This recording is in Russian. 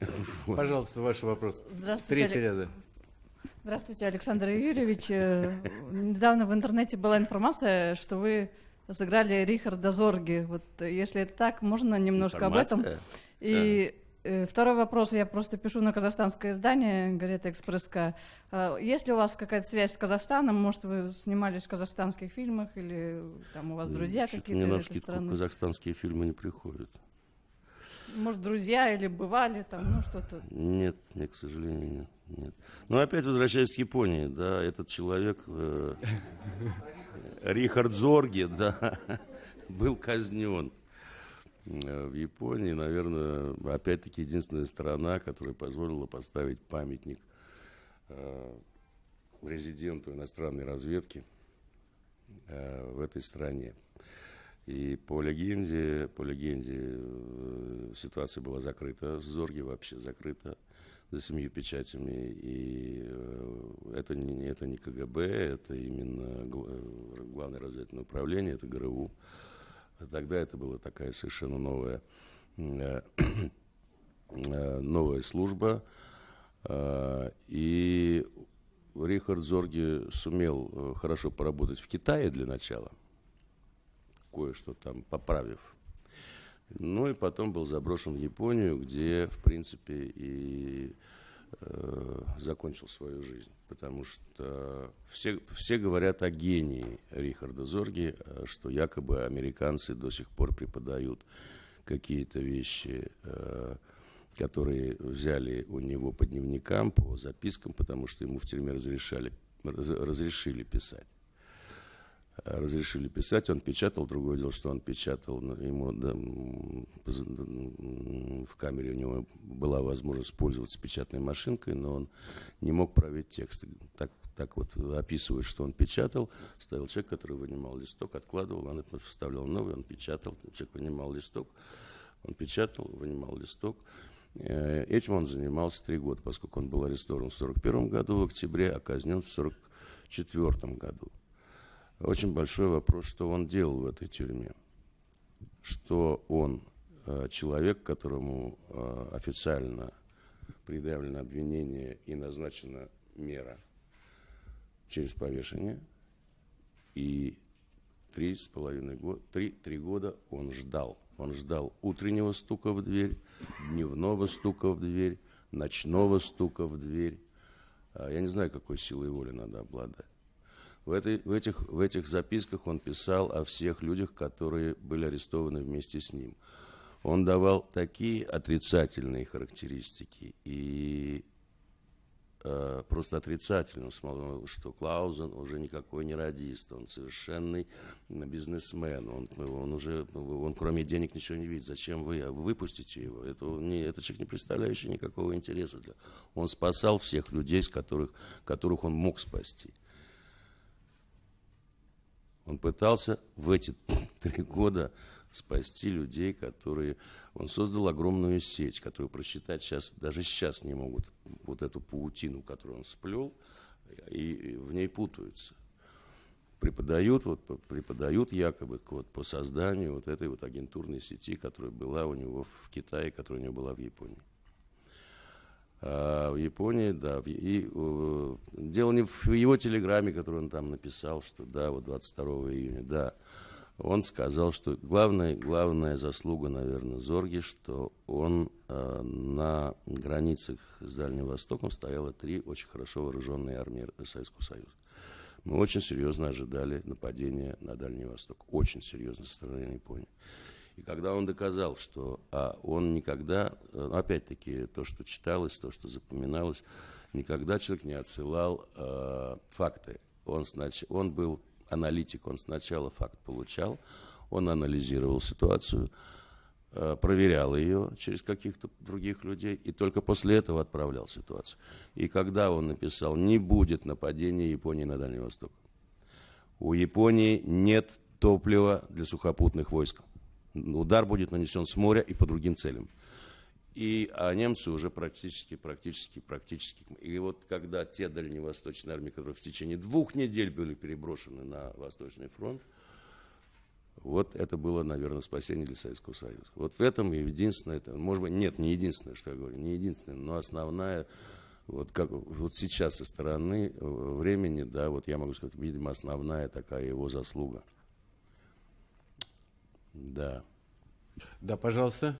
Вот. Пожалуйста, ваш вопрос. Здравствуйте. Третий ряда. Здравствуйте, Александр Юрьевич. Э, недавно в интернете была информация, что вы сыграли Рихарда Зорги. Вот э, если это так, можно немножко информация? об этом? И да. Э, второй вопрос. Я просто пишу на казахстанское издание газета Экспресска. А есть ли у вас какая-то связь с Казахстаном? Может, вы снимались в казахстанских фильмах или там у вас друзья какие-то из этой страны? казахстанские фильмы не приходят. Может, друзья или бывали там, ну что-то? Нет, нет, к сожалению, нет. нет. Но ну, опять возвращаясь к Японии, да, этот человек, э, Рихард Зорге, да, был казнен э, в Японии, наверное, опять-таки единственная страна, которая позволила поставить памятник э, резиденту иностранной разведки э, в этой стране. И по легенде, по легенде э, ситуация была закрыта, Зорги вообще закрыта за семью печатями. И э, это не, это не КГБ, это именно э, Главное разведывательное управление, это ГРУ. Тогда это была такая совершенно новая, новая служба. И Рихард Зорги сумел хорошо поработать в Китае для начала – кое-что там поправив. Ну и потом был заброшен в Японию, где, в принципе, и э, закончил свою жизнь. Потому что все, все говорят о гении Рихарда Зорги, э, что якобы американцы до сих пор преподают какие-то вещи, э, которые взяли у него по дневникам, по запискам, потому что ему в тюрьме разрешали, раз, разрешили писать разрешили писать, он печатал, другое дело, что он печатал, ему да, в камере у него была возможность пользоваться печатной машинкой, но он не мог править текст. Так, так вот описывает, что он печатал, ставил человек, который вынимал листок, откладывал, он это вставлял новый, он печатал, человек вынимал листок, он печатал, вынимал листок. Э, этим он занимался три года, поскольку он был арестован в 1941 году в октябре, а казнен в 1944 году. Очень большой вопрос, что он делал в этой тюрьме. Что он, э, человек, которому э, официально предъявлено обвинение и назначена мера через повешение, и три с половиной года, три, три года он ждал. Он ждал утреннего стука в дверь, дневного стука в дверь, ночного стука в дверь. Э, я не знаю, какой силой воли надо обладать. В, этой, в, этих, в этих записках он писал о всех людях, которые были арестованы вместе с ним. Он давал такие отрицательные характеристики и э, просто отрицательно смотрел, что Клаузен уже никакой не радист, он совершенный бизнесмен, он, он уже, он кроме денег ничего не видит, зачем вы выпустите его? Это, не, это человек, не представляющий никакого интереса. Для... Он спасал всех людей, с которых, которых он мог спасти. Он пытался в эти три года спасти людей, которые... Он создал огромную сеть, которую просчитать сейчас, даже сейчас не могут. Вот эту паутину, которую он сплел, и в ней путаются. Преподают, вот, преподают якобы вот, по созданию вот этой вот агентурной сети, которая была у него в Китае, которая у него была в Японии. Э, в Японии, да. И э, дело не в его телеграмме, которую он там написал, что да, вот 22 июня, да. Он сказал, что главная, главная заслуга, наверное, Зорги, что он э, на границах с Дальним Востоком стояло три очень хорошо вооруженные армии Советского Союза. Мы очень серьезно ожидали нападения на Дальний Восток. Очень серьезно со стороны Японии. И когда он доказал, что а он никогда, э, ну, опять-таки, то, что читалось, то, что запоминалось, никогда человек не отсылал э, факты. Он, снач... он был аналитик, он сначала факт получал, он анализировал ситуацию, э, проверял ее через каких-то других людей и только после этого отправлял ситуацию. И когда он написал, не будет нападения Японии на Дальний Восток. У Японии нет топлива для сухопутных войск удар будет нанесен с моря и по другим целям. И а немцы уже практически, практически, практически. И вот когда те дальневосточные армии, которые в течение двух недель были переброшены на Восточный фронт, вот это было, наверное, спасение для Советского Союза. Вот в этом и единственное, это, может быть, нет, не единственное, что я говорю, не единственное, но основная, вот как вот сейчас со стороны э, времени, да, вот я могу сказать, видимо, основная такая его заслуга – да. Да, пожалуйста.